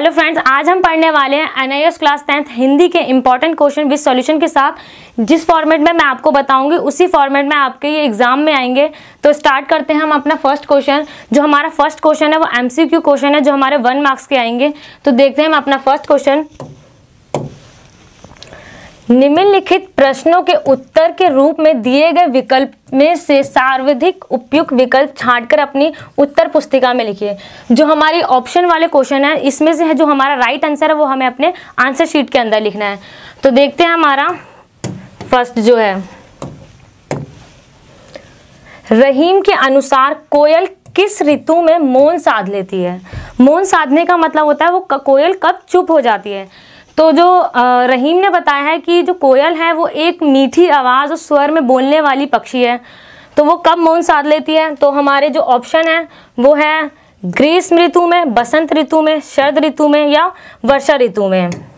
hello friends आज हम पढ़ने वाले हैं एनआईएस क्लास टेंथ हिंदी के इंपॉर्टेंट क्वेश्चन विद सॉल्यूशन के साथ जिस फॉर्मेट में मैं आपको बताऊंगी उसी फॉर्मेट में आपके ये एग्जाम में आएंगे तो स्टार्ट करते हैं हम अपना फर्स्ट क्वेश्चन जो हमारा फर्स्ट क्वेश्चन है वो एमसीक्यू क्वेश्चन है जो हमारे वन मार्क्स के आएंगे तो देखते हैं हम अपना फर्स्ट क्वेश्चन निम्नलिखित प्रश्नों के उत्तर के रूप में दिए गए विकल्प में से सर्वाधिक उपयुक्त विकल्प छांटकर अपनी उत्तर पुस्तिका में लिखिए जो हमारी ऑप्शन वाले क्वेश्चन है इसमें से है जो हमारा राइट आंसर है वो हमें अपने आंसर शीट के अंदर लिखना है तो देखते हैं हमारा फर्स्ट जो है रहीम के अनुसार कोयल किस ऋतु में मौन साध लेती है मौन साधने का मतलब होता है वो कोयल कब चुप हो जाती है तो जो रहीम ने बताया है कि जो कोयल है वो एक मीठी आवाज़ और स्वर में बोलने वाली पक्षी है तो वो कब मौन साध लेती है तो हमारे जो ऑप्शन है वो है ग्रीष्म ऋतु में बसंत ऋतु में शरद ऋतु में या वर्षा ऋतु में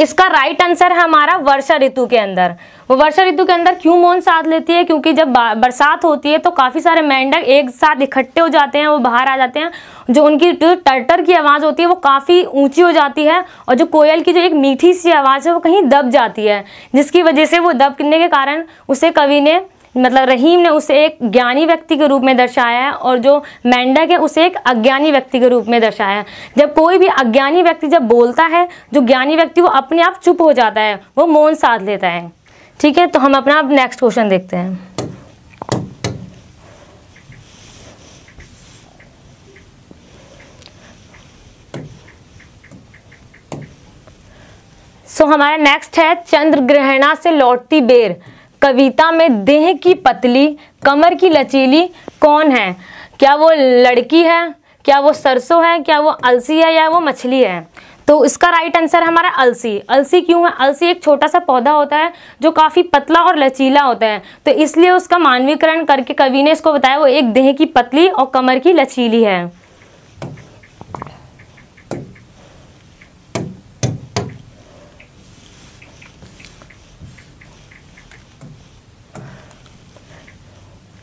इसका राइट आंसर है हमारा वर्षा ऋतु के अंदर वो वर्षा ऋतु के अंदर क्यों मौन साथ लेती है क्योंकि जब बरसात होती है तो काफ़ी सारे मेंढक एक साथ इकट्ठे हो जाते हैं वो बाहर आ जाते हैं जो उनकी जो टर्टर की आवाज़ होती है वो काफ़ी ऊंची हो जाती है और जो कोयल की जो एक मीठी सी आवाज़ है वो कहीं दब जाती है जिसकी वजह से वो दब करने के कारण उसे कवि ने मतलब रहीम ने उसे एक ज्ञानी व्यक्ति के रूप में दर्शाया है और जो मेंढक है उसे एक अज्ञानी व्यक्ति के रूप में दर्शाया है जब कोई भी अज्ञानी व्यक्ति जब बोलता है जो ज्ञानी व्यक्ति वो अपने आप चुप हो जाता है वो मौन साध लेता है ठीक है तो हम अपना नेक्स्ट क्वेश्चन देखते हैं सो so, हमारा नेक्स्ट है चंद्र ग्रहणा से लौटती बेर कविता में देह की पतली कमर की लचीली कौन है क्या वो लड़की है क्या वो सरसों है क्या वो अलसी है या वो मछली है तो इसका राइट आंसर हमारा अलसी अलसी क्यों है अलसी एक छोटा सा पौधा होता है जो काफ़ी पतला और लचीला होता है तो इसलिए उसका मानवीकरण करके कवि ने इसको बताया वो एक देह की पतली और कमर की लचीली है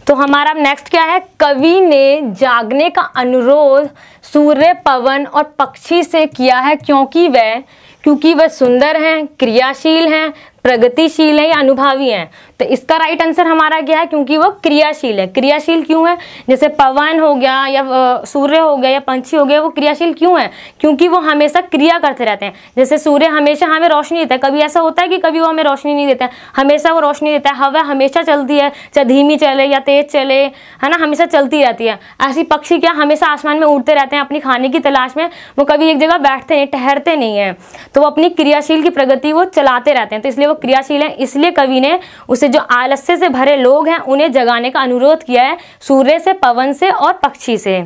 तो हमारा नेक्स्ट क्या है कवि ने जागने का अनुरोध सूर्य पवन और पक्षी से किया है क्योंकि वह क्योंकि वह सुंदर हैं क्रियाशील हैं प्रगतिशील है या अनुभवी है तो इसका राइट आंसर हमारा क्या है क्योंकि वो क्रियाशील है क्रियाशील क्यों है जैसे पवन हो गया या सूर्य हो गया या पंछी हो गया वो क्रियाशील क्यों है क्योंकि वो हमेशा क्रिया करते रहते हैं जैसे सूर्य हमेशा हमें रोशनी देता है कभी ऐसा होता है कि कभी वो हमें रोशनी नहीं देता है हमेशा वो रोशनी देता है हवा हमेशा चलती है चाहे धीमी चले या तेज चले है ना हमेशा चलती रहती है ऐसी पक्षी क्या हमेशा आसमान में उड़ते रहते हैं अपनी खाने की तलाश में वो कभी एक जगह बैठते नहीं ठहरते नहीं हैं तो वो अपनी क्रियाशील की प्रगति वो चलाते रहते हैं तो इसलिए वो क्रियाशील है इसलिए कवि ने उसे जो आलस्य से भरे लोग हैं उन्हें जगाने का अनुरोध किया है सूर्य से पवन से और पक्षी से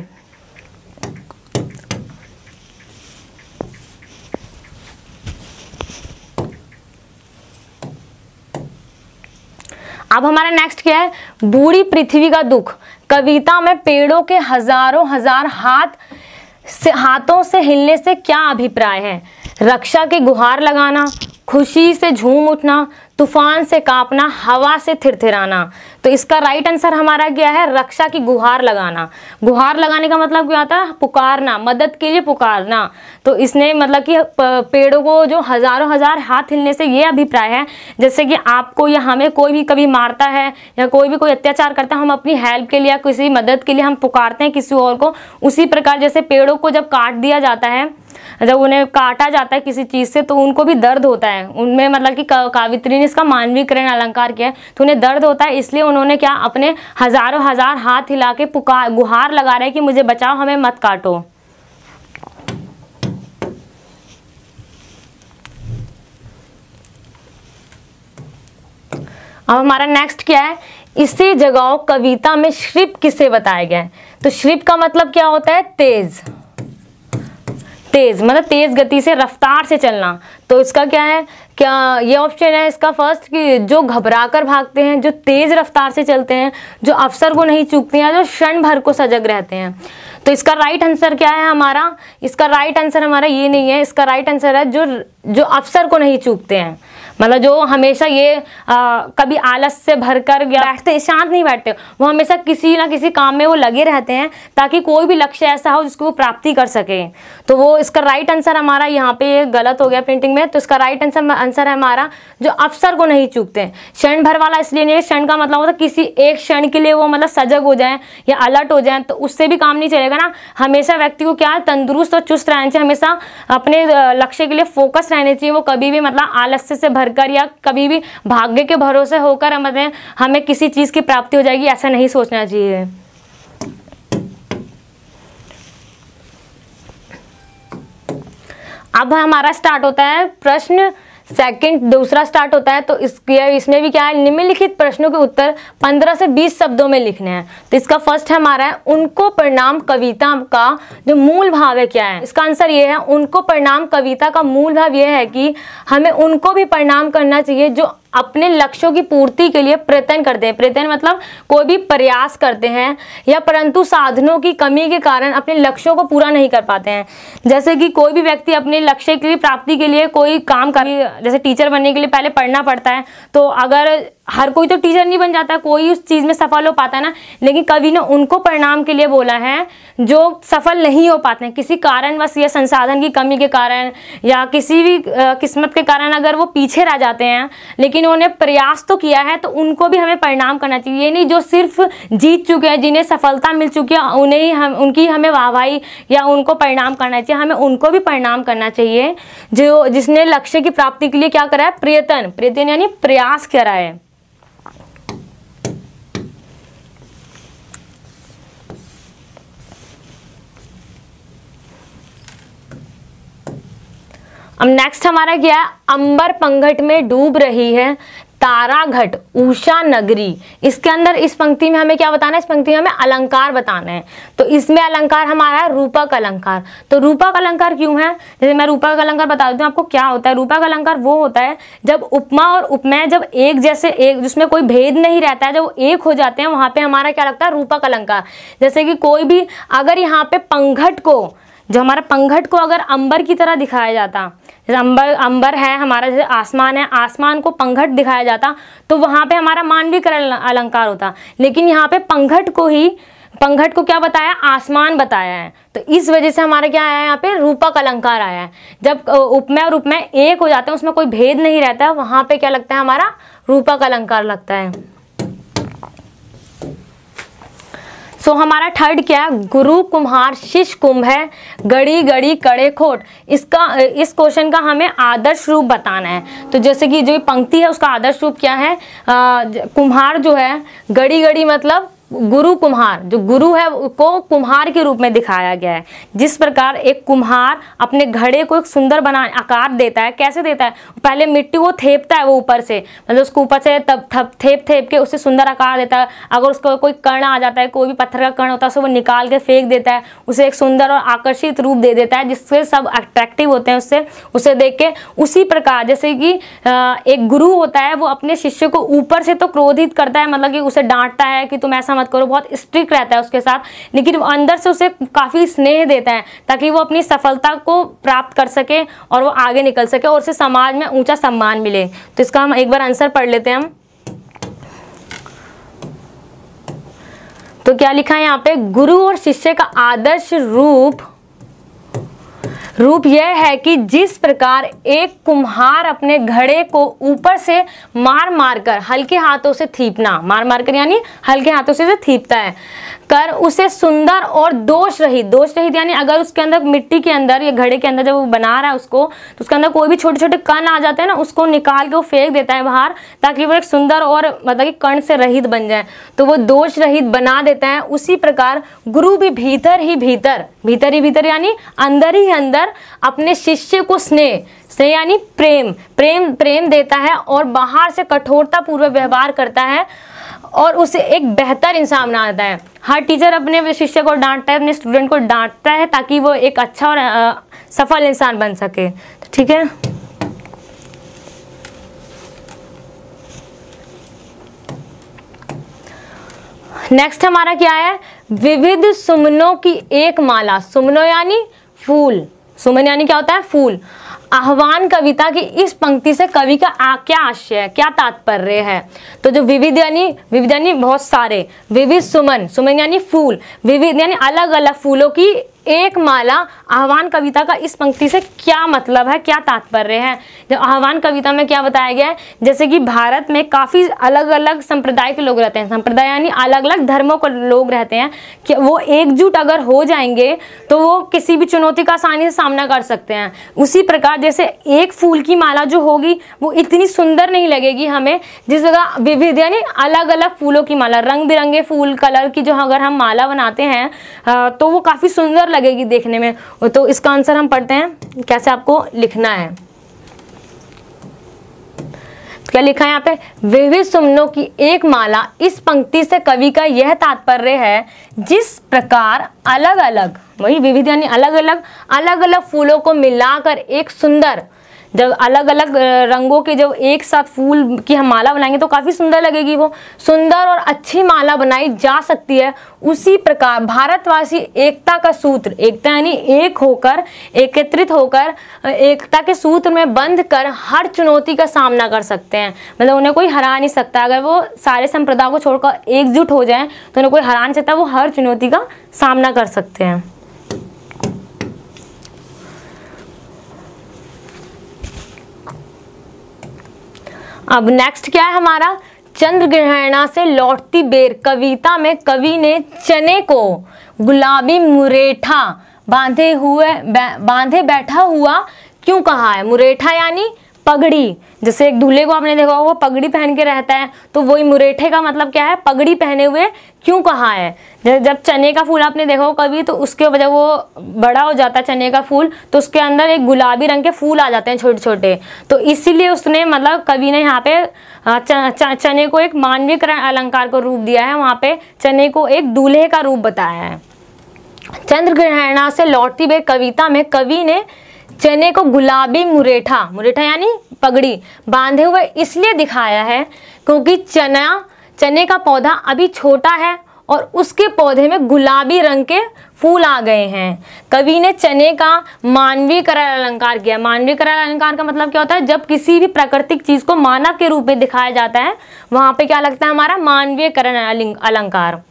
अब हमारा नेक्स्ट क्या है बूढ़ी पृथ्वी का दुख कविता में पेड़ों के हजारों हजार हाथ से हाथों से हिलने से क्या अभिप्राय है रक्षा के गुहार लगाना खुशी से झूम उठना तूफान से कांपना हवा से थिरथिराना तो इसका राइट आंसर हमारा क्या है रक्षा की गुहार लगाना गुहार लगाने का मतलब क्या होता है पुकारना मदद के लिए पुकारना तो इसने मतलब कि पेड़ों को जो हजारों हजार हाथ हिलने से ये अभिप्राय है जैसे कि आपको या हमें कोई भी कभी मारता है या कोई भी कोई अत्याचार करता है हम अपनी हेल्प के लिए या किसी मदद के लिए हम पुकारते हैं किसी और को उसी प्रकार जैसे पेड़ों को जब काट दिया जाता है जब उन्हें काटा जाता है किसी चीज़ से तो उनको भी दर्द होता है उनमें मतलब कि कावित्री ने इसका मानवीकरण अलंकार किया है तो उन्हें दर्द होता है इसलिए उन्होंने क्या अपने हज़ारों हज़ार हाथ हिला के पुकार गुहार लगा रहे हैं कि मुझे बचाओ हमें मत काटो अब हमारा नेक्स्ट क्या है इसी जगह कविता में श्रिप किसे बताया गया है तो श्रिप का मतलब क्या होता है तेज़ तेज मतलब तेज गति से रफ्तार से चलना तो इसका क्या है क्या ये ऑप्शन है इसका फर्स्ट कि जो घबरा कर भागते हैं जो तेज रफ्तार से चलते हैं जो अवसर को नहीं चूकते हैं जो क्षण भर को सजग रहते हैं तो इसका राइट आंसर क्या है हमारा इसका राइट आंसर हमारा ये नहीं है इसका राइट आंसर है जो जो अवसर को नहीं चूकते हैं मतलब जो हमेशा ये आ, कभी आलस से भर कर बैठते शांत नहीं बैठते वो हमेशा किसी ना किसी काम में वो लगे रहते हैं ताकि कोई भी लक्ष्य ऐसा हो जिसको वो प्राप्ति कर सके तो वो इसका राइट आंसर हमारा यहाँ पे गलत हो गया प्रिंटिंग में तो इसका राइट आंसर आंसर है हमारा जो अफसर को नहीं चूकते क्षण भर वाला इसलिए नहीं क्षण का मतलब होता किसी एक क्षण के लिए वो मतलब सजग हो जाए या अलर्ट हो जाए तो उससे भी काम नहीं चलेगा ना हमेशा व्यक्ति को क्या तंदुरुस्त और चुस्त रहना चाहिए हमेशा अपने लक्ष्य के लिए फोकस रहने चाहिए वो कभी भी मतलब आलस्य से भर भरकर या कभी भी भाग्य के भरोसे होकर हमें हमें किसी चीज़ की प्राप्ति हो जाएगी ऐसा नहीं सोचना चाहिए अब हमारा स्टार्ट होता है प्रश्न सेकंड दूसरा स्टार्ट होता है तो इस इसमें भी क्या है निम्नलिखित प्रश्नों के उत्तर 15 से 20 शब्दों में लिखने हैं तो इसका फर्स्ट हमारा है उनको प्रणाम कविता का जो मूल भाव है क्या है इसका आंसर ये है उनको प्रणाम कविता का मूल भाव यह है कि हमें उनको भी प्रणाम करना चाहिए जो अपने लक्ष्यों की पूर्ति के लिए प्रयत्न करते हैं प्रयत्न मतलब कोई भी प्रयास करते हैं या परंतु साधनों की कमी के कारण अपने लक्ष्यों को पूरा नहीं कर पाते हैं जैसे कि कोई भी व्यक्ति अपने लक्ष्य के लिए प्राप्ति के लिए कोई काम कर जैसे टीचर बनने के लिए पहले पढ़ना पड़ता है तो अगर हर कोई तो टीचर नहीं बन जाता कोई उस चीज़ में सफल हो पाता है ना लेकिन कवि ने उनको परिणाम के लिए बोला है जो सफल नहीं हो पाते हैं किसी कारणवश या संसाधन की कमी के कारण या किसी भी किस्मत के कारण अगर वो पीछे रह जाते हैं लेकिन उन्होंने प्रयास तो किया है तो उनको भी हमें परिणाम करना चाहिए ये नहीं जो सिर्फ जीत चुके हैं जिन्हें सफलता मिल चुकी है उन्हें हम उनकी हमें वाहवाही या उनको परिणाम करना चाहिए हमें उनको भी परिणाम करना चाहिए जो जिसने लक्ष्य की प्राप्ति के लिए क्या करा है प्रयत्न प्रयत्न यानी प्रयास करा है अब नेक्स्ट हमारा क्या है अंबर पंघट में डूब रही है ताराघट उषा नगरी इसके अंदर इस पंक्ति में हमें क्या बताना है इस पंक्ति में हमें अलंकार बताना है तो इसमें अलंकार हमारा है रूपक अलंकार तो रूपक अलंकार क्यों है जैसे मैं रूपक अलंकार बता देती हूँ आपको क्या होता है रूपक अलंकार वो होता है जब उपमा और उपमय जब एक जैसे एक जिसमें कोई भेद नहीं रहता है जब एक हो जाते हैं वहां पर हमारा क्या लगता है रूपक अलंकार जैसे कि कोई भी अगर यहाँ पे पंघट को जो हमारा पंघट को अगर अंबर की तरह दिखाया जाता जैसे अंबर अंबर है हमारा जैसे आसमान है आसमान को पंघट दिखाया जाता तो वहाँ पे हमारा मानविक अलंकार होता लेकिन यहाँ पे पंघट को ही पंघट को क्या बताया आसमान बताया है तो इस वजह से हमारा क्या आया है यहाँ पे रूपक अलंकार आया है जब उपमय और उपमय एक हो जाते हैं उसमें कोई भेद नहीं रहता वहाँ पे क्या लगता है हमारा रूपक अलंकार लगता है सो so, हमारा थर्ड क्या है गुरु कुम्हार शिष्य कुंभ है गड़ी गड़ी कड़े खोट इसका इस क्वेश्चन का हमें आदर्श रूप बताना है तो जैसे कि जो पंक्ति है उसका आदर्श रूप क्या है आ, कुम्हार जो है गड़ी गड़ी मतलब गुरु कुम्हार जो गुरु है को कुम्हार के रूप में दिखाया गया है जिस प्रकार एक कुम्हार अपने घड़े को एक सुंदर बना आकार देता है कैसे देता है पहले मिट्टी को थेपता है वो ऊपर से मतलब उसको ऊपर से तब थप थेप थेप के उसे सुंदर आकार देता है अगर उसको कोई कर्ण आ जाता है कोई भी पत्थर का कर्ण होता है उसे वो निकाल के फेंक देता है उसे एक सुंदर और आकर्षित रूप दे देता है जिससे सब अट्रैक्टिव होते हैं उससे उसे देख के उसी प्रकार जैसे कि एक गुरु होता है वो अपने शिष्य को ऊपर से तो क्रोधित करता है मतलब कि उसे डांटता है कि तुम ऐसा मत करो बहुत स्ट्रिक रहता है उसके साथ लेकिन अंदर से उसे काफ़ी स्नेह देता है ताकि वो अपनी सफलता को प्राप्त कर सके और वो आगे निकल सके और उसे समाज में ऊंचा सम्मान मिले तो इसका हम एक बार आंसर पढ़ लेते हैं हम तो क्या लिखा है यहाँ पे गुरु और शिष्य का आदर्श रूप रूप यह है कि जिस प्रकार एक कुम्हार अपने घड़े को ऊपर से मार मारकर हल्के हाथों से थीपना मार मारकर यानी हल्के हाथों से थीपता है कर उसे सुंदर और दोष रहित दोष रहित यानी अगर उसके अंदर मिट्टी के अंदर या घड़े के अंदर जब वो बना रहा है उसको तो उसके अंदर कोई भी छोटे छोटे कण आ जाते हैं ना उसको निकाल के वो फेंक देता है बाहर ताकि वो एक सुंदर और मतलब कि कण से रहित बन जाए तो वो दोष रहित बना देता है उसी प्रकार गुरु भी भीतर ही भीतर भीतर ही भीतर यानी अंदर ही अंदर अपने शिष्य को स्नेह से यानी प्रेम प्रेम प्रेम देता है और बाहर से कठोरता पूर्वक व्यवहार करता है और उसे एक बेहतर इंसान बनाता है हर टीचर अपने शिष्य को डांटता है अपने स्टूडेंट को डांटता है ताकि वो एक अच्छा और आ, सफल इंसान बन सके तो ठीक है नेक्स्ट हमारा क्या है विविध सुमनों की एक माला सुमनो यानी फूल सुमन यानी क्या होता है फूल आह्वान कविता की इस पंक्ति से कवि का आ, क्या आशय है क्या तात्पर्य है तो जो विविध यानी विविध यानी बहुत सारे विविध सुमन सुमन यानी फूल विविध यानी अलग अलग फूलों की एक माला आह्वान कविता का इस पंक्ति से क्या मतलब है क्या तात्पर्य है जब आह्वान कविता में क्या बताया गया है जैसे कि भारत में काफ़ी अलग अलग संप्रदाय के लोग रहते हैं संप्रदाय यानी अलग अलग धर्मों के लोग रहते हैं कि वो एकजुट अगर हो जाएंगे तो वो किसी भी चुनौती का आसानी से सामना कर सकते हैं उसी प्रकार जैसे एक फूल की माला जो होगी वो इतनी सुंदर नहीं लगेगी हमें जिस जगह विविध यानी अलग अलग फूलों की माला रंग बिरंगे फूल कलर की जो अगर हम माला बनाते हैं तो वो काफ़ी सुंदर लगेगी देखने में तो इसका आंसर हम पढ़ते हैं कैसे आपको लिखना है क्या लिखा है यहाँ पे विविध सुमनों की एक माला इस पंक्ति से कवि का यह तात्पर्य है जिस प्रकार अलग अलग वही विविध यानी अलग अलग अलग अलग फूलों को मिलाकर एक सुंदर जब अलग अलग रंगों के जब एक साथ फूल की हम माला बनाएंगे तो काफ़ी सुंदर लगेगी वो सुंदर और अच्छी माला बनाई जा सकती है उसी प्रकार भारतवासी एकता का सूत्र एकता यानी एक होकर एकत्रित होकर एकता के सूत्र में बंध कर हर चुनौती का सामना कर सकते हैं मतलब उन्हें कोई हरा नहीं सकता अगर वो सारे संप्रदाय को छोड़कर एकजुट हो जाए तो उन्हें कोई हरा नहीं सकता वो हर चुनौती का सामना कर सकते हैं अब नेक्स्ट क्या है हमारा चंद्र ग्रहणा से लौटती बेर कविता में कवि ने चने को गुलाबी मुरेठा बांधे हुए बांधे बैठा हुआ क्यों कहा है मुरेठा यानी पगड़ी जैसे एक दूल्हे को आपने देखा होगा पगड़ी पहन के रहता है तो वही मुरेठे का मतलब क्या है पगड़ी पहने हुए क्यों कहा है जब चने का फूल आपने देखा हो कभी तो उसके जब वो बड़ा हो जाता है चने का फूल तो उसके अंदर एक गुलाबी रंग के फूल आ जाते हैं छोटे छोटे तो इसीलिए उसने मतलब कवि ने यहाँ पे चने को एक मानविक अलंकार को रूप दिया है वहाँ पे चने को एक दूल्हे का रूप बताया है चंद्र ग्रहणा से लौटती हुई कविता में कवि ने चने को गुलाबी मुरेठा मुरेठा यानी पगड़ी बांधे हुए इसलिए दिखाया है क्योंकि चना चने का पौधा अभी छोटा है और उसके पौधे में गुलाबी रंग के फूल आ गए हैं कवि ने चने का मानवीय अलंकार किया मानवीय करण अलंकार का मतलब क्या होता है जब किसी भी प्राकृतिक चीज़ को मानव के रूप में दिखाया जाता है वहां पे क्या लगता है हमारा मानवीय करण अलंकार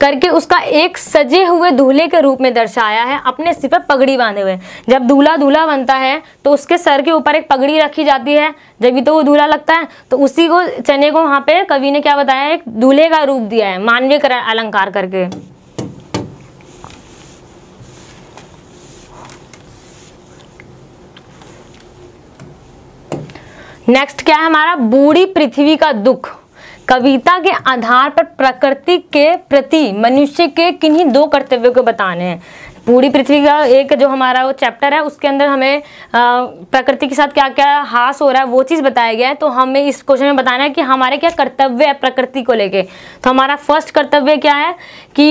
करके उसका एक सजे हुए दूल्हे के रूप में दर्शाया है अपने सिर पर पगड़ी बांधे हुए जब दूल्हा दूल्हा बनता है तो उसके सर के ऊपर एक पगड़ी रखी जाती है जब भी तो वो दूल्हा लगता है तो उसी को चने को वहां पे कवि ने क्या बताया एक दूल्हे का रूप दिया है मानवीय अलंकार करके नेक्स्ट क्या है हमारा बूढ़ी पृथ्वी का दुख कविता के आधार पर प्रकृति के प्रति मनुष्य के किन्हीं दो कर्तव्यों को बताने हैं पूरी पृथ्वी का एक जो हमारा वो चैप्टर है उसके अंदर हमें प्रकृति के साथ क्या क्या हास हो रहा है वो चीज़ बताया गया है तो हमें इस क्वेश्चन में बताना है कि हमारे क्या कर्तव्य है प्रकृति को लेके तो हमारा फर्स्ट कर्तव्य क्या है कि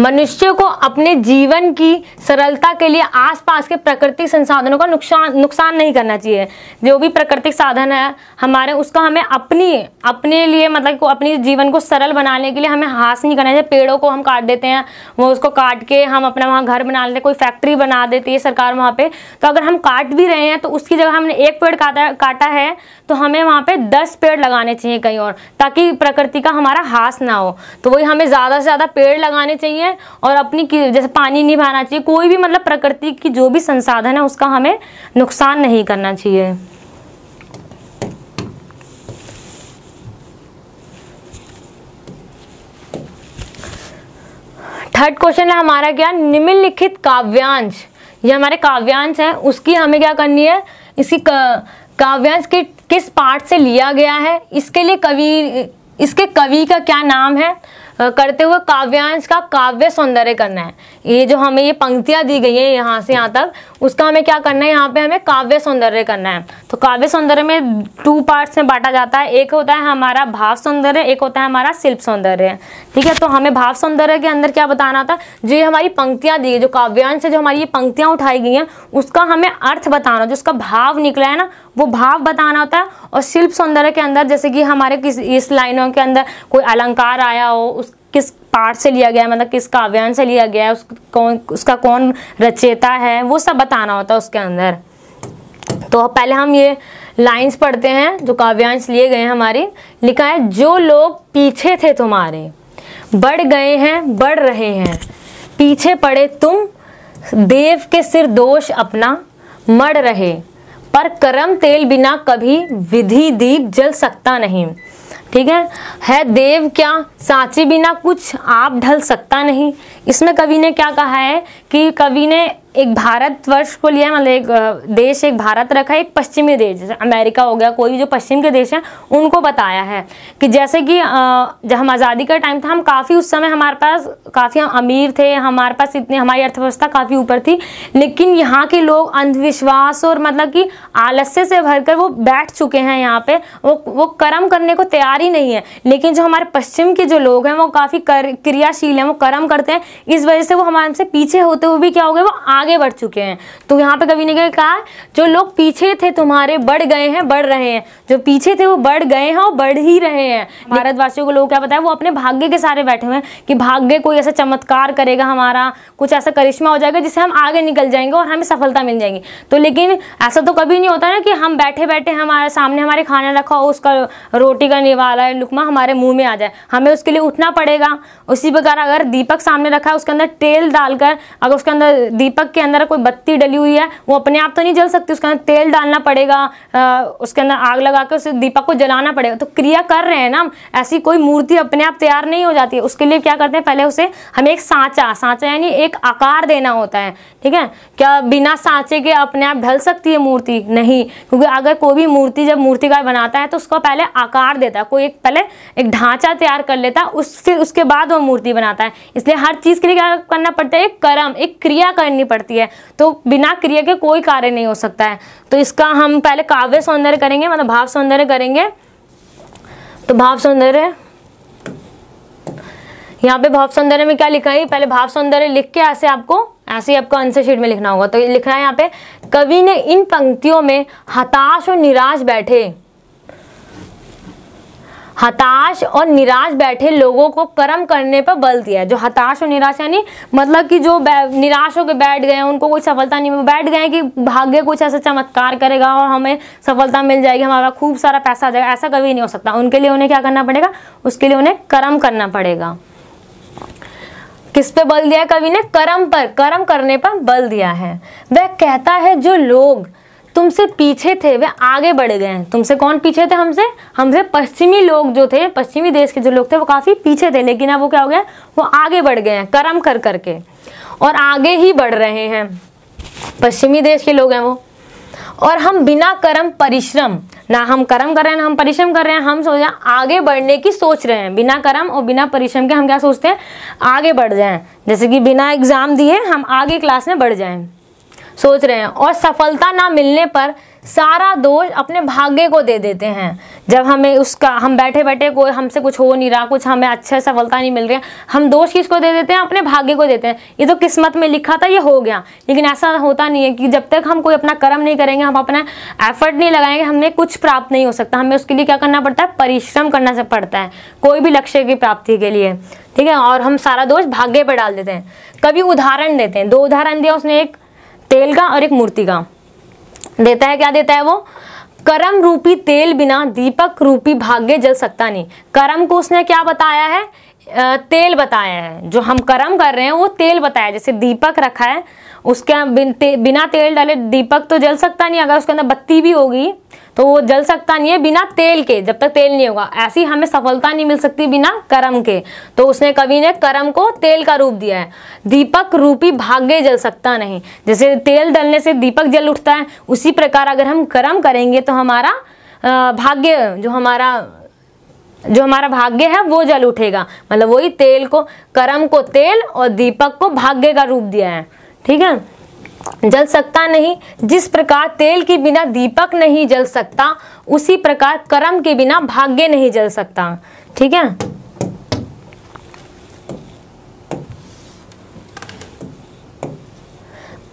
मनुष्य को अपने जीवन की सरलता के लिए आसपास के प्राकृतिक संसाधनों का नुकसान नुकसान नहीं करना चाहिए जो भी प्राकृतिक साधन है हमारे उसका हमें अपनी अपने लिए मतलब को अपने जीवन को सरल बनाने के लिए हमें हास नहीं करना चाहिए पेड़ों को हम काट देते हैं वो उसको काट के हम अपना वहाँ घर बना लेते हैं कोई फैक्ट्री बना देती है सरकार वहाँ पर तो अगर हम काट भी रहे हैं तो उसकी जगह हमने एक पेड़ काटा काटा है तो हमें वहाँ पर दस पेड़ लगाने चाहिए कहीं और ताकि प्रकृति का हमारा हास ना हो तो वही हमें ज़्यादा से ज़्यादा पेड़ लगाने चाहिए है और अपनी जैसे पानी नहीं बहाना चाहिए कोई भी मतलब प्रकृति की जो भी संसाधन है उसका हमें नुकसान नहीं करना चाहिए थर्ड क्वेश्चन है हमारा क्या निम्नलिखित काव्यांश ये हमारे काव्यांश है उसकी हमें क्या करनी है इसकी काव्यांश के किस पार्ट से लिया गया है इसके लिए कवि इसके कवि का क्या नाम है करते हुए काव्यांश का काव्य सौंदर्य करना है ये जो हमें ये पंक्तियां दी गई हैं यहाँ से यहाँ तक उसका हमें क्या करना है यहाँ पे हमें काव्य सौंदर्य करना है तो काव्य सौंदर्य में टू पार्ट्स में बांटा जाता है एक होता है हमारा भाव सौंदर्य एक होता है हमारा शिल्प सौंदर्य ठीक है तो हमें भाव सौंदर्य के अंदर क्या बताना था जो ये हमारी पंक्तियाँ दी गई जो काव्यांश से जो हमारी ये पंक्तियाँ उठाई गई हैं उसका हमें अर्थ बताना जो उसका भाव निकला है ना वो भाव बताना होता है और शिल्प सौंदर्य के अंदर जैसे कि हमारे किस इस लाइनों के अंदर कोई अलंकार आया हो उस किस पार्ट से लिया गया है मतलब किस काव्यांश से लिया गया है उस कौन उसका कौन रचेता है वो सब बताना होता है उसके अंदर तो पहले हम ये लाइंस पढ़ते हैं जो काव्यांश लिए गए हैं हमारे लिखा है जो लोग पीछे थे तुम्हारे बढ़ गए हैं बढ़ रहे हैं पीछे पड़े तुम देव के सिर दोष अपना मर रहे पर करम तेल बिना कभी विधि दीप जल सकता नहीं ठीक है है देव क्या सांची बिना कुछ आप ढल सकता नहीं इसमें कवि ने क्या कहा है कि कवि ने एक भारतवर्ष को लिया मतलब एक देश एक भारत रखा है एक पश्चिमी देश जैसे अमेरिका हो गया कोई भी जो पश्चिम के देश हैं उनको बताया है कि जैसे कि जब हम आज़ादी का टाइम था हम काफ़ी उस समय हमारे पास काफ़ी हम अमीर थे हमारे पास इतने हमारी अर्थव्यवस्था काफ़ी ऊपर थी लेकिन यहाँ के लोग अंधविश्वास और मतलब कि आलस्य से भर वो बैठ चुके हैं यहाँ पर वो वो कर्म करने को तैयार ही नहीं है लेकिन जो हमारे पश्चिम के जो लोग हैं वो काफ़ी क्रियाशील हैं वो कर्म करते हैं इस वजह से वो हमारे से पीछे होते हुए भी क्या हो गए वो आगे बढ़ चुके हैं तो यहाँ पे कवि ने क्या कहा जो लोग पीछे थे तुम्हारे बढ़ गए हैं बढ़ रहे हैं जो पीछे थे वो बढ़ गए हैं और बढ़ ही रहे हैं भारतवासियों को लोग क्या बताया वो अपने भाग्य के सारे बैठे हुए हैं कि भाग्य कोई ऐसा चमत्कार करेगा हमारा कुछ ऐसा करिश्मा हो जाएगा जिससे हम आगे निकल जाएंगे और हमें सफलता मिल जाएगी तो लेकिन ऐसा तो कभी नहीं होता ना कि हम बैठे बैठे हमारे सामने हमारे खाना रखा हो उसका रोटी का निवाला है लुकमा हमारे मुंह में आ जाए हमें उसके लिए उठना पड़ेगा उसी प्रकार अगर दीपक सामने रखा है उसके अंदर तेल डालकर अगर उसके अंदर दीपक के अंदर कोई बत्ती डली हुई है वो अपने आप तो नहीं जल सकती उसके अंदर तेल डालना पड़ेगा उसके अंदर आग लगा के उस दीपक को जलाना पड़ेगा तो क्रिया कर रहे हैं ना ऐसी कोई मूर्ति अपने आप तैयार नहीं हो जाती है उसके लिए क्या करते हैं पहले उसे हमें एक सांचा सांचा यानी एक आकार देना होता है ठीक है क्या बिना सांचे के अपने आप ढल सकती है मूर्ति नहीं क्योंकि अगर कोई भी मूर्ति जब मूर्तिकार बनाता है तो उसको पहले आकार देता है कोई एक पहले एक ढांचा तैयार कर लेता है उस फिर उसके बाद वो मूर्ति बनाता है इसलिए हर चीज़ के लिए क्या करना पड़ता है एक कर्म एक क्रिया करनी पड़ती करती है तो बिना क्रिया के कोई कार्य नहीं हो सकता है तो इसका हम पहले काव्य सौंदर्य करेंगे मतलब भाव सौंदर्य करेंगे तो भाव सौंदर्य यहाँ पे भाव सौंदर्य में क्या लिखा है पहले भाव सौंदर्य लिख के ऐसे आपको ऐसे आपको आंसर शीट में लिखना होगा तो लिखना है यहाँ पे कवि ने इन पंक्तियों में हताश और निराश बैठे हताश और निराश बैठे लोगों को कर्म करने पर बल दिया जो हताश और निराश यानी मतलब कि जो निराश होकर बैठ गए उनको कोई सफलता नहीं बैठ गए कि भाग्य कुछ ऐसा चमत्कार करेगा और हमें सफलता मिल जाएगी हमारा खूब सारा पैसा आ जाएगा ऐसा कभी नहीं हो सकता उनके लिए उन्हें क्या करना पड़ेगा उसके लिए उन्हें कर्म करना पड़ेगा किस पे बल दिया कवि ने कर्म पर कर्म करने पर बल दिया है वह कहता है जो लोग तुमसे पीछे थे वे आगे बढ़ गए हैं तुमसे कौन पीछे थे हमसे हमसे पश्चिमी लोग जो थे पश्चिमी देश के जो लोग थे वो काफ़ी पीछे थे लेकिन अब वो क्या हो गया वो आगे बढ़ गए हैं कर्म कर करके और आगे ही बढ़ रहे हैं पश्चिमी देश के लोग हैं वो और हम बिना कर्म परिश्रम ना हम कर्म कर रहे हैं ना हम परिश्रम कर रहे हैं हम सोच आगे बढ़ने की सोच रहे हैं बिना कर्म और बिना परिश्रम के हम क्या सोचते हैं आगे बढ़ जाएं जैसे कि बिना एग्ज़ाम दिए हम आगे क्लास में बढ़ जाएं सोच रहे हैं और सफलता ना मिलने पर सारा दोष अपने भाग्य को दे देते हैं जब हमें उसका हम बैठे बैठे कोई हमसे कुछ हो नहीं रहा कुछ हमें अच्छे सफलता नहीं मिल रही है हम दोष किसको दे देते हैं अपने भाग्य को देते हैं ये तो किस्मत में लिखा था ये हो गया लेकिन ऐसा होता नहीं है कि जब तक हम कोई अपना कर्म नहीं करेंगे हम अपना एफर्ट नहीं लगाएंगे हमें कुछ प्राप्त नहीं हो सकता हमें उसके लिए क्या करना पड़ता है परिश्रम करना पड़ता है कोई भी लक्ष्य की प्राप्ति के लिए ठीक है और हम सारा दोष भाग्य पर डाल देते हैं कभी उदाहरण देते हैं दो उदाहरण दिया उसने एक तेल का और एक मूर्ति का देता है क्या देता है वो कर्म रूपी तेल बिना दीपक रूपी भाग्य जल सकता नहीं कर्म को उसने क्या बताया है तेल बताया है जो हम कर्म कर रहे हैं वो तेल बताया जैसे दीपक रखा है उसके बिन, ते, बिना तेल डाले दीपक तो जल सकता नहीं अगर उसके अंदर बत्ती भी होगी तो वो जल सकता नहीं है बिना तेल के जब तक तेल नहीं होगा ऐसी हमें सफलता नहीं मिल सकती बिना कर्म के तो उसने कवि ने कर्म को तेल का रूप दिया है दीपक रूपी भाग्य जल सकता नहीं जैसे तेल डलने से दीपक जल उठता है उसी प्रकार अगर हम कर्म करेंगे तो हमारा भाग्य जो हमारा जो हमारा भाग्य है वो जल उठेगा मतलब वही तेल को कर्म को तेल और दीपक को भाग्य का रूप दिया है ठीक है जल सकता नहीं जिस प्रकार तेल के बिना दीपक नहीं जल सकता उसी प्रकार कर्म के बिना भाग्य नहीं जल सकता ठीक है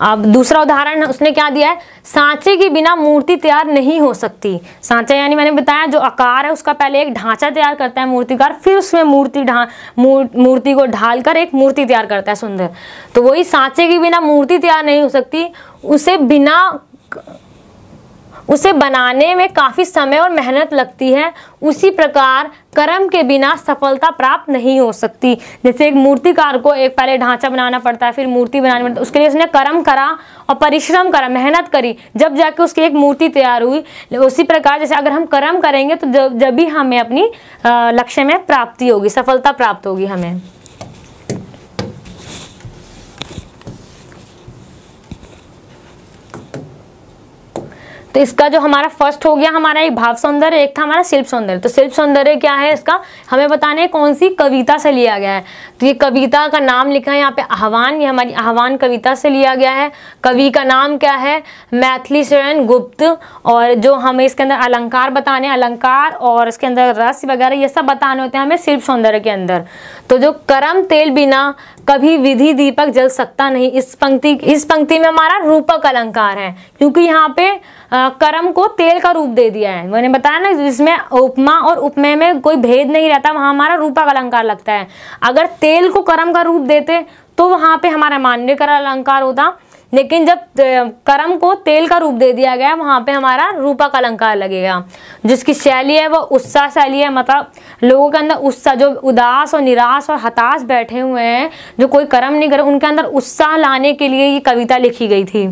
अब दूसरा उदाहरण उसने क्या दिया है सांचे के बिना मूर्ति तैयार नहीं हो सकती सांचा यानी मैंने बताया जो आकार है उसका पहले एक ढांचा तैयार करता है मूर्तिकार फिर उसमें मूर्ति ढा मूर्ति को ढालकर एक मूर्ति तैयार करता है सुंदर तो वही सांचे के बिना मूर्ति तैयार नहीं हो सकती उसे बिना उसे बनाने में काफ़ी समय और मेहनत लगती है उसी प्रकार कर्म के बिना सफलता प्राप्त नहीं हो सकती जैसे एक मूर्तिकार को एक पहले ढांचा बनाना पड़ता है फिर मूर्ति बनानी पड़ता है उसके लिए उसने कर्म करा और परिश्रम करा मेहनत करी जब जाके उसकी एक मूर्ति तैयार हुई उसी प्रकार जैसे अगर हम कर्म करेंगे तो जब जब भी हमें अपनी लक्ष्य में प्राप्ति होगी सफलता प्राप्त होगी हमें तो इसका जो हमारा फर्स्ट हो गया हमारा एक भाव सौंदर्य एक था हमारा शिल्प सौंदर्य तो शिल्प सौंदर्य क्या है इसका हमें बताने कौन सी कविता से लिया गया है तो ये कविता का नाम लिखा है यहाँ पे आह्वान ये हमारी आह्वान कविता से लिया गया है कवि का नाम क्या है मैथिली शरण गुप्त और जो हमें इसके अंदर अलंकार बताने अलंकार और इसके अंदर रस वगैरह ये सब बताने होते हैं हमें शिल्प सौंदर्य के अंदर तो जो करम तेल बिना कभी विधि दीपक जल सकता नहीं इस पंक्ति इस पंक्ति में हमारा रूपक अलंकार है क्योंकि यहाँ पे कर्म को तेल का रूप दे दिया है मैंने बताया ना जिसमें उपमा और उपमेय में कोई भेद नहीं रहता वहाँ हमारा रूपक अलंकार लगता है अगर तेल को कर्म का रूप देते तो वहाँ पे हमारा मान्य कर अलंकार होता लेकिन जब कर्म को तेल का रूप दे दिया गया वहाँ पे हमारा रूपक अलंकार लगेगा जिसकी शैली है वह उत्साह शैली है मतलब लोगों के अंदर उत्साह जो उदास और निराश और हताश बैठे हुए हैं जो कोई कर्म नहीं करे उनके अंदर उत्साह लाने के लिए ये कविता लिखी गई थी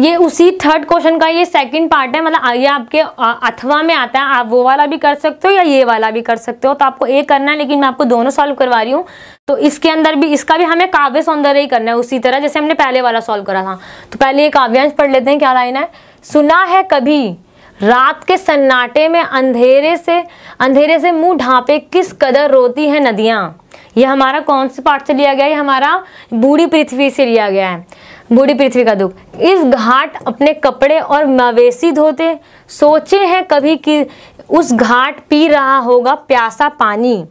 ये उसी थर्ड क्वेश्चन का ये सेकंड पार्ट है मतलब ये आपके अथवा में आता है आप वो वाला भी कर सकते हो या ये वाला भी कर सकते हो तो आपको एक करना है लेकिन मैं आपको दोनों सॉल्व करवा रही हूँ तो इसके अंदर भी इसका भी हमें काव्य सौंदर्य ही करना है उसी तरह जैसे हमने पहले वाला सॉल्व करा था तो पहले ये काव्यांश पढ़ लेते हैं क्या लाइन है सुना है कभी रात के सन्नाटे में अंधेरे से अंधेरे से मुंह ढांपे किस कदर रोती है नदियां यह हमारा कौन से पार्ट से लिया गया है हमारा बूढ़ी पृथ्वी से लिया गया है बूढ़ी पृथ्वी का दुख इस घाट अपने कपड़े और मवेशी धोते सोचे हैं कभी कि उस घाट पी रहा होगा प्यासा पानी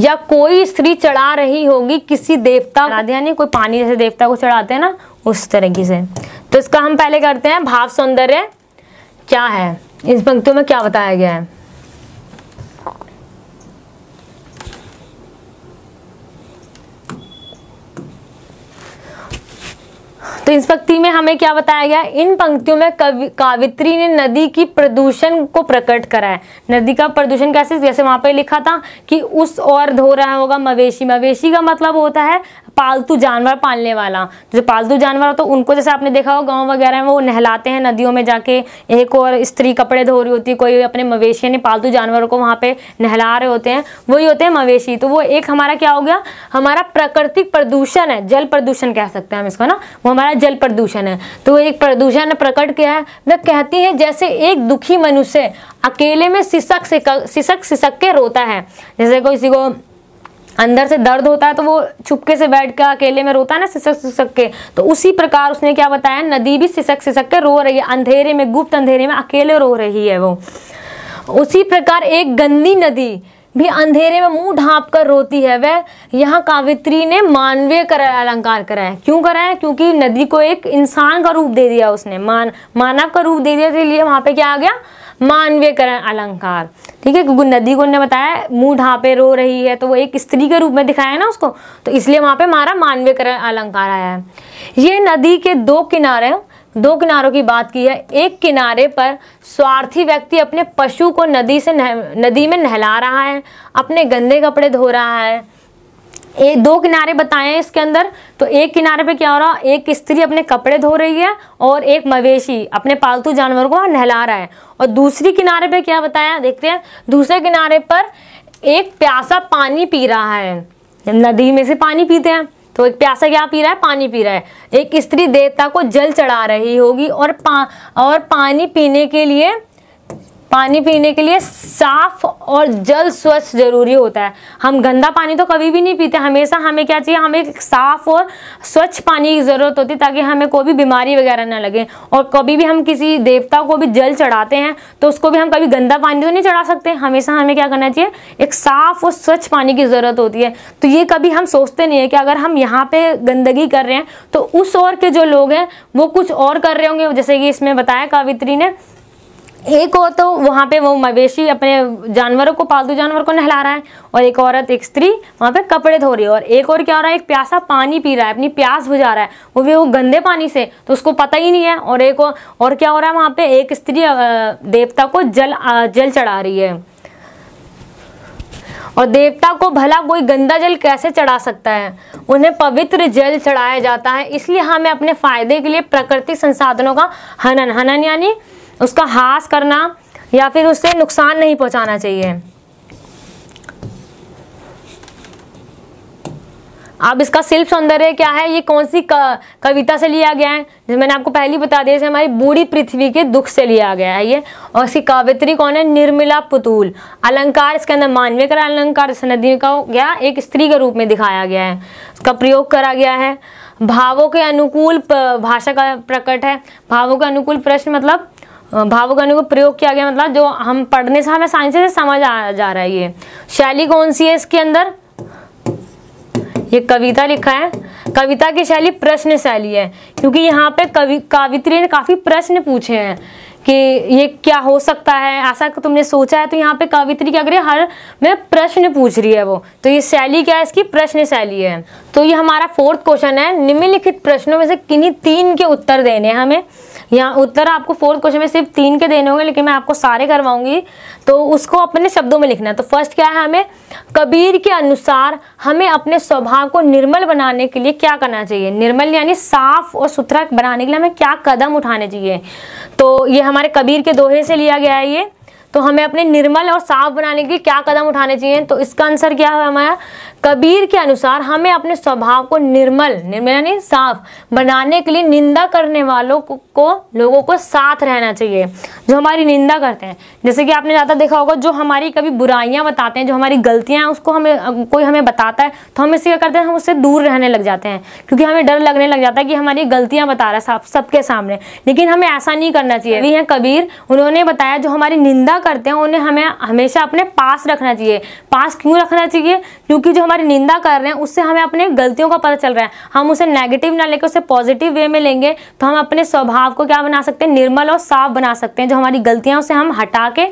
या कोई स्त्री चढ़ा रही होगी किसी देवता यानी कोई पानी जैसे देवता को चढ़ाते हैं ना उस तरीके से तो इसका हम पहले करते हैं भाव सौंदर्य क्या है इस पंक्तियों में क्या बताया गया है तो इस पंक्ति में हमें क्या बताया गया इन पंक्तियों में कवि कावित्री ने नदी की प्रदूषण को प्रकट करा है नदी का प्रदूषण कैसे जैसे वहां पे लिखा था कि उस और धो रहा होगा मवेशी मवेशी का मतलब होता है पालतू जानवर पालने वाला जो पालतू जानवर तो उनको जैसे आपने देखा हो गाँव वगैरह में वो नहलाते हैं नदियों में जाके एक और स्त्री कपड़े धो रही होती है कोई अपने मवेशी यानी पालतू जानवरों को वहाँ पे नहला रहे होते हैं वही होते हैं मवेशी तो वो एक हमारा क्या हो गया हमारा प्राकृतिक प्रदूषण है जल प्रदूषण कह सकते हैं हम इसको ना वो हमारा जल प्रदूषण है तो एक प्रदूषण प्रकट किया है वह कहती है जैसे एक दुखी मनुष्य अकेले में सिसक से सिसक सिसक के रोता है जैसे कोई किसी को अंदर से दर्द होता है तो वो छुपके से बैठ कर अकेले में रोता है ना सिसक सिसक के तो उसी प्रकार उसने क्या बताया नदी भी सिसक सिसक के रो रही है अंधेरे में गुप्त अंधेरे में अकेले रो रही है वो उसी प्रकार एक गंदी नदी भी अंधेरे में मुंह ढांप कर रोती है वह यहाँ कावित्री ने मानवीय कर अलंकार कराया क्यों कराया क्योंकि नदी को एक इंसान का रूप दे दिया उसने मान मानव का रूप दे दिया इसलिए वहां पे क्या आ गया मानवीयकरण अलंकार ठीक है क्योंकि नदी को उन्होंने बताया मुंह ढापे रो रही है तो वो एक स्त्री के रूप में दिखाया है ना उसको तो इसलिए वहां पे हमारा मानवीयकरण अलंकार आया है ये नदी के दो किनारे दो किनारों की बात की है एक किनारे पर स्वार्थी व्यक्ति अपने पशु को नदी से नह, नदी में नहला रहा है अपने गंदे कपड़े धो रहा है ए दो किनारे बताए हैं इसके अंदर तो एक किनारे पे क्या हो रहा है एक स्त्री अपने कपड़े धो रही है और एक मवेशी अपने पालतू जानवर को नहला रहा है और दूसरी किनारे पे क्या बताया देखते हैं दूसरे किनारे पर एक प्यासा पानी पी रहा है नदी में से पानी पीते हैं तो एक प्यासा क्या पी रहा है पानी पी रहा है एक स्त्री देवता को जल चढ़ा रही होगी और पा और पानी पीने के लिए पानी पीने के लिए साफ और जल स्वच्छ जरूरी होता है हम गंदा पानी तो कभी भी नहीं पीते हमेशा हमें क्या चाहिए हमें साफ और स्वच्छ पानी की ज़रूरत होती है ताकि हमें कोई भी बीमारी वगैरह ना लगे और कभी भी हम किसी देवता को भी जल चढ़ाते हैं तो उसको भी हम कभी गंदा पानी तो नहीं चढ़ा सकते हमेशा हमें क्या करना चाहिए एक साफ और स्वच्छ पानी की ज़रूरत होती है तो ये कभी हम सोचते नहीं है कि अगर हम यहाँ पे गंदगी कर रहे हैं तो उस और के जो लोग हैं वो कुछ और कर रहे होंगे जैसे कि इसमें बताया कवित्री ने एक और तो वहाँ पे वो मवेशी अपने जानवरों को पालतू जानवर को नहला रहा है और एक औरत एक स्त्री वहाँ पे कपड़े धो रही है और एक और क्या हो रहा है एक प्यासा पानी पी रहा है अपनी प्यास बुझा रहा है वो भी वो गंदे पानी से तो उसको पता ही नहीं है और एक और, क्या हो रहा है वहाँ पे एक स्त्री देवता को जल जल चढ़ा रही है और देवता को भला कोई गंदा जल कैसे चढ़ा सकता है उन्हें पवित्र जल चढ़ाया जाता है इसलिए हमें हाँ, अपने फायदे के लिए प्रकृति संसाधनों का हनन हनन यानी उसका हास करना या फिर उससे नुकसान नहीं पहुंचाना चाहिए अब इसका शिल्प सौंदर्य क्या है ये कौन सी कविता से लिया गया है जो मैंने आपको पहले बता दिया इसे हमारी बूढ़ी पृथ्वी के दुख से लिया गया है ये और इसकी कवित्री कौन है निर्मिला पुतूल अलंकार इसके अंदर मानवीय का अलंकार नदी का गया एक स्त्री के रूप में दिखाया गया है इसका प्रयोग करा गया है भावों के अनुकूल भाषा का प्रकट है भावों के अनुकूल प्रश्न मतलब भावगणों को प्रयोग किया गया मतलब जो हम पढ़ने से हमें साइंस से समझ आ जा रहा है ये शैली कौन सी है इसके अंदर ये कविता लिखा है कविता की शैली प्रश्न शैली है क्योंकि यहाँ पे कवि कावित्री ने काफ़ी प्रश्न पूछे हैं कि ये क्या हो सकता है ऐसा तुमने सोचा है तो यहाँ पे कवित्री क्या करे हर में प्रश्न पूछ रही है वो तो ये शैली क्या है इसकी प्रश्न शैली है तो ये हमारा फोर्थ क्वेश्चन है निम्नलिखित प्रश्नों में से किन्हीं तीन के उत्तर देने हैं हमें यहाँ उत्तर आपको फोर्थ क्वेश्चन में सिर्फ तीन के देने होंगे लेकिन मैं आपको सारे करवाऊंगी तो उसको अपने शब्दों में लिखना है तो फर्स्ट क्या है हमें कबीर के अनुसार हमें अपने स्वभाव को निर्मल बनाने के लिए क्या करना चाहिए निर्मल यानी साफ और सुथरा बनाने के लिए हमें क्या कदम उठाने चाहिए तो ये हमारे कबीर के दोहे से लिया गया है ये तो हमें अपने निर्मल और साफ बनाने के लिए क्या कदम उठाने चाहिए तो इसका आंसर क्या है हमारा कबीर के अनुसार हमें अपने स्वभाव को निर्मल निर्मल यानी साफ बनाने के लिए निंदा करने वालों को, को लोगों को साथ रहना चाहिए जो हमारी निंदा करते हैं जैसे कि आपने ज़्यादा देखा होगा जो हमारी कभी बुराइयाँ बताते हैं जो हमारी गलतियाँ हैं उसको हमें कोई हमें बताता है तो हम इससे क्या करते हैं हम उससे दूर रहने लग जाते हैं क्योंकि हमें डर लगने लग जाता है कि हमारी गलतियाँ बता रहा है सबके सामने लेकिन हमें ऐसा नहीं करना चाहिए अभी है कबीर उन्होंने बताया जो हमारी निंदा करते हैं उन्हें हमें हमेशा अपने पास रखना चाहिए पास क्यों रखना चाहिए क्योंकि जो हमारी निंदा कर रहे हैं उससे हमें अपने गलतियों का पता चल रहा है हम उसे नेगेटिव ना लेकर उसे पॉजिटिव वे में लेंगे तो हम अपने स्वभाव को क्या बना सकते हैं निर्मल और साफ बना सकते हैं जो हमारी गलतियाँ उसे हम हटा के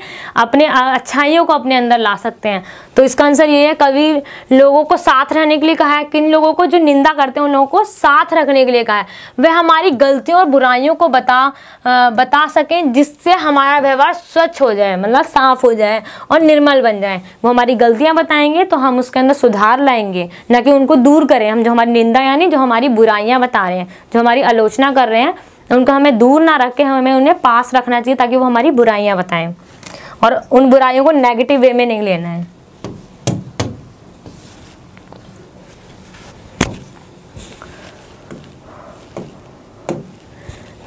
अपने अच्छाइयों को अपने अंदर ला सकते हैं तो इसका आंसर ये है कभी लोगों को साथ रहने के लिए कहा है किन लोगों को जो निंदा करते हैं उन लोगों को साथ रखने के लिए कहा है वह हमारी गलतियों और बुराइयों को बता बता सकें जिससे हमारा व्यवहार स्वच्छ हो जाए मतलब साफ हो जाए और निर्मल बन जाए वो हमारी गलतियाँ बताएंगे तो हम उसके अंदर सुधार सुधार लाएंगे ना कि उनको दूर करें हम जो हमारी निंदा यानी जो हमारी बुराइयाँ बता रहे हैं जो हमारी आलोचना कर रहे हैं उनको हमें दूर ना रख के हमें उन्हें पास रखना चाहिए ताकि वो हमारी बुराइयाँ बताएं और उन बुराइयों को नेगेटिव वे में नहीं लेना है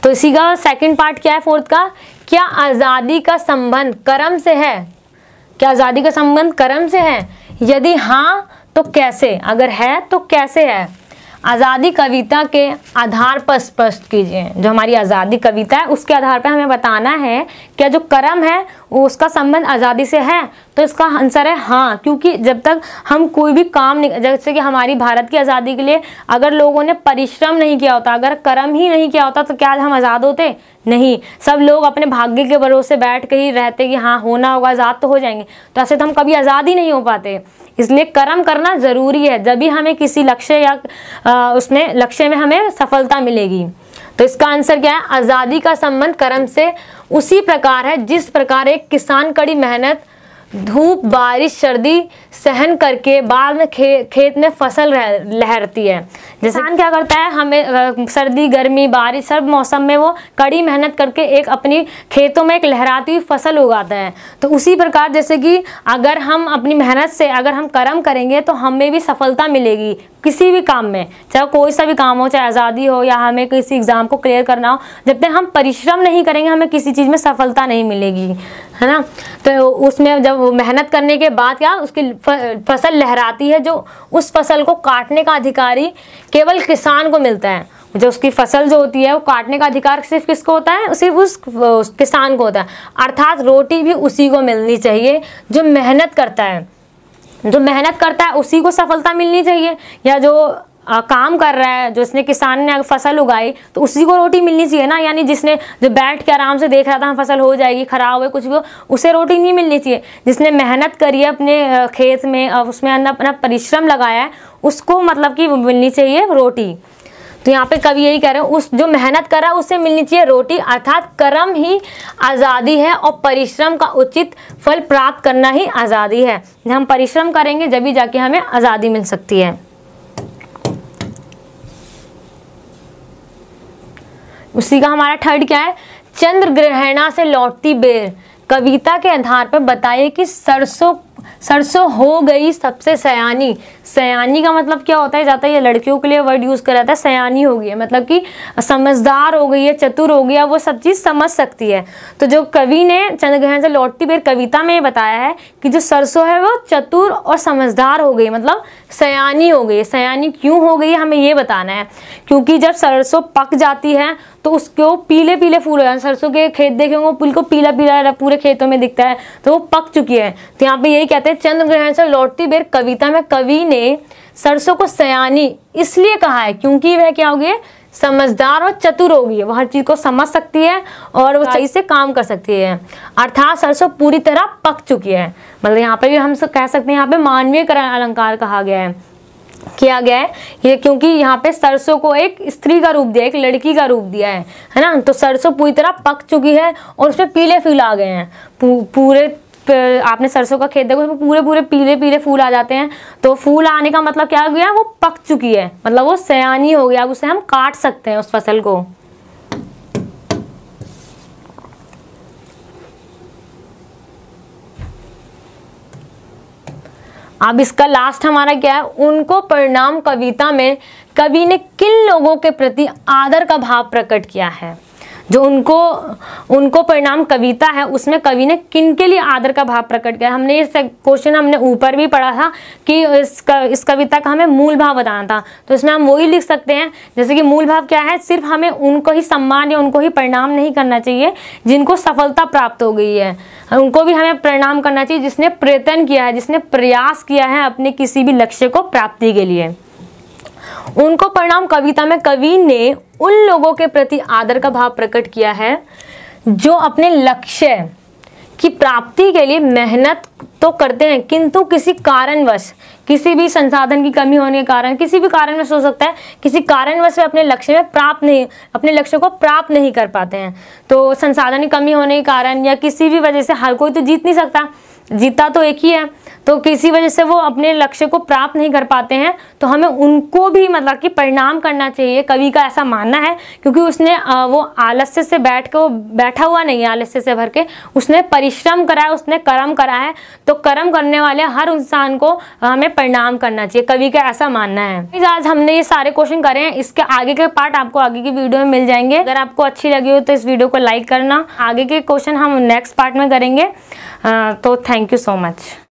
तो इसी का सेकंड पार्ट क्या है फोर्थ का क्या आज़ादी का संबंध कर्म से है क्या आज़ादी का संबंध कर्म से है यदि हाँ तो कैसे अगर है तो कैसे है आज़ादी कविता के आधार पर स्पष्ट कीजिए जो हमारी आज़ादी कविता है उसके आधार पर हमें बताना है क्या जो कर्म है उसका संबंध आज़ादी से है तो इसका आंसर है हाँ क्योंकि जब तक हम कोई भी काम जैसे कि हमारी भारत की आज़ादी के लिए अगर लोगों ने परिश्रम नहीं किया होता अगर कर्म ही नहीं किया होता तो क्या हम आज़ाद होते नहीं सब लोग अपने भाग्य के भरोसे बैठ के ही रहते कि हाँ होना होगा आज़ाद तो हो जाएंगे तो ऐसे तो हम कभी आज़ाद ही नहीं हो पाते इसलिए कर्म करना ज़रूरी है जब भी हमें किसी लक्ष्य या उसमें लक्ष्य में हमें सफलता मिलेगी तो इसका आंसर क्या है आज़ादी का संबंध कर्म से उसी प्रकार है जिस प्रकार एक किसान कड़ी मेहनत धूप बारिश सर्दी सहन करके बाद में खे, खेत में फसल लहरती है किसान क्या करता है हमें सर्दी गर्मी बारिश सब मौसम में वो कड़ी मेहनत करके एक अपनी खेतों में एक लहराती हुई फसल उगाता है तो उसी प्रकार जैसे कि अगर हम अपनी मेहनत से अगर हम कर्म करेंगे तो हमें भी सफलता मिलेगी किसी भी काम में चाहे कोई सा भी काम हो चाहे आज़ादी हो या हमें किसी एग्ज़ाम को क्लियर करना हो जब तक हम परिश्रम नहीं करेंगे हमें किसी चीज़ में सफलता नहीं मिलेगी है ना तो उसमें जब मेहनत करने के बाद क्या उसकी फसल लहराती है जो उस फसल को काटने का अधिकारी केवल किसान को मिलता है जो उसकी फसल जो होती है वो काटने का अधिकार सिर्फ किसको होता है सिर्फ उस, उस किसान को होता है अर्थात रोटी भी उसी को मिलनी चाहिए जो मेहनत करता है जो मेहनत करता है उसी को सफलता मिलनी चाहिए या जो आ, काम कर रहा है जो इसने किसान ने फसल उगाई तो उसी को रोटी मिलनी चाहिए ना यानी जिसने जो बैठ के आराम से देख रहा था हम हाँ, फसल हो जाएगी खराब हो कुछ भी हो उसे रोटी नहीं मिलनी चाहिए जिसने मेहनत करी है अपने खेत में उसमें अपना परिश्रम लगाया है उसको मतलब कि मिलनी चाहिए रोटी तो यहाँ पे कवि यही कह रहे हैं उस जो मेहनत कर रहा है उससे मिलनी चाहिए रोटी अर्थात कर्म ही आज़ादी है और परिश्रम का उचित फल प्राप्त करना ही आज़ादी है हम परिश्रम करेंगे जब ही जाके हमें आज़ादी मिल सकती है उसी का हमारा थर्ड क्या है चंद्र ग्रहणा से लौटती बेर कविता के आधार पर बताइए कि सरसों सरसों हो गई सबसे सयानी सयानी का मतलब क्या होता है जाता है ये लड़कियों के लिए वर्ड यूज़ करा जाता है सयानी हो गई है मतलब कि समझदार हो गई है चतुर हो गया वो सब चीज़ समझ सकती है तो जो कवि ने चंद्रग्रहण से लौटती बेर कविता में बताया है कि जो सरसों है वो चतुर और समझदार हो गई मतलब सयानी हो गई सयानी क्यों हो गई हमें ये बताना है क्योंकि जब सरसों पक जाती है तो उसको पीले पीले फूल हो जाते हैं सरसों के खेत देखे होंगे बिल्कुल पीला पीला पूरे खेतों में दिखता है तो वो पक चुकी है तो यहाँ पे यही कहते हैं चंद्र ग्रहण से लौटती बेर कविता में कवि ने लिए सरसों को सयानी इसलिए कहा है क्योंकि वह क्या होगी समझदार और चतुर होगी वह हर चीज को समझ सकती है और वो सही से काम कर सकती है अर्थात सरसों पूरी तरह पक चुकी है मतलब यहाँ पे भी हम कह सकते हैं यहाँ पे मानवीय अलंकार कहा गया है किया गया है ये क्योंकि यहाँ पे सरसों को एक स्त्री का रूप दिया एक लड़की का रूप दिया है है ना तो सरसों पूरी तरह पक चुकी है और उसमें पीले फूल आ गए हैं पूरे फिर आपने सरसों का खेत देखो उसमें पूरे पूरे पीले पीले फूल आ जाते हैं तो फूल आने का मतलब क्या हो गया वो पक चुकी है मतलब वो सयानी हो गया उसे हम काट सकते हैं उस फसल को अब इसका लास्ट हमारा क्या है उनको परिणाम कविता में कवि ने किन लोगों के प्रति आदर का भाव प्रकट किया है जो उनको उनको परिणाम कविता है उसमें कवि ने किन के लिए आदर का भाव प्रकट किया हमने इस क्वेश्चन हमने ऊपर भी पढ़ा था कि इस इस कविता का हमें मूल भाव बताना था तो इसमें हम वही लिख सकते हैं जैसे कि मूल भाव क्या है सिर्फ हमें उनको ही सम्मान या उनको ही परिणाम नहीं करना चाहिए जिनको सफलता प्राप्त हो गई है उनको भी हमें प्रणाम करना चाहिए जिसने प्रयत्न किया है जिसने प्रयास किया है अपने किसी भी लक्ष्य को प्राप्ति के लिए उनको प्रणाम कविता में कवि ने उन लोगों के प्रति आदर का भाव प्रकट किया है जो अपने लक्ष्य की प्राप्ति के लिए मेहनत तो करते हैं किंतु किसी कारणवश किसी भी संसाधन की कमी होने के कारण किसी भी कारणवश हो सकता है किसी कारणवश वे अपने लक्ष्य में प्राप्त नहीं अपने लक्ष्य को प्राप्त नहीं कर पाते हैं तो संसाधन की कमी होने के कारण या किसी भी वजह से हर कोई तो जीत नहीं सकता जीता तो एक ही है तो किसी वजह से वो अपने लक्ष्य को प्राप्त नहीं कर पाते हैं तो हमें उनको भी मतलब कि परिणाम करना चाहिए कवि का ऐसा मानना है क्योंकि उसने वो आलस्य से बैठ के वो बैठा हुआ नहीं आलस्य से भर के उसने परिश्रम करा है उसने कर्म करा है तो कर्म करने वाले हर इंसान को हमें परिणाम करना चाहिए कवि का ऐसा मानना है आज हमने ये सारे क्वेश्चन करे हैं इसके आगे के पार्ट आपको आगे की वीडियो में मिल जाएंगे अगर आपको अच्छी लगी हो तो इस वीडियो को लाइक करना आगे के क्वेश्चन हम नेक्स्ट पार्ट में करेंगे तो थैंक यू सो मच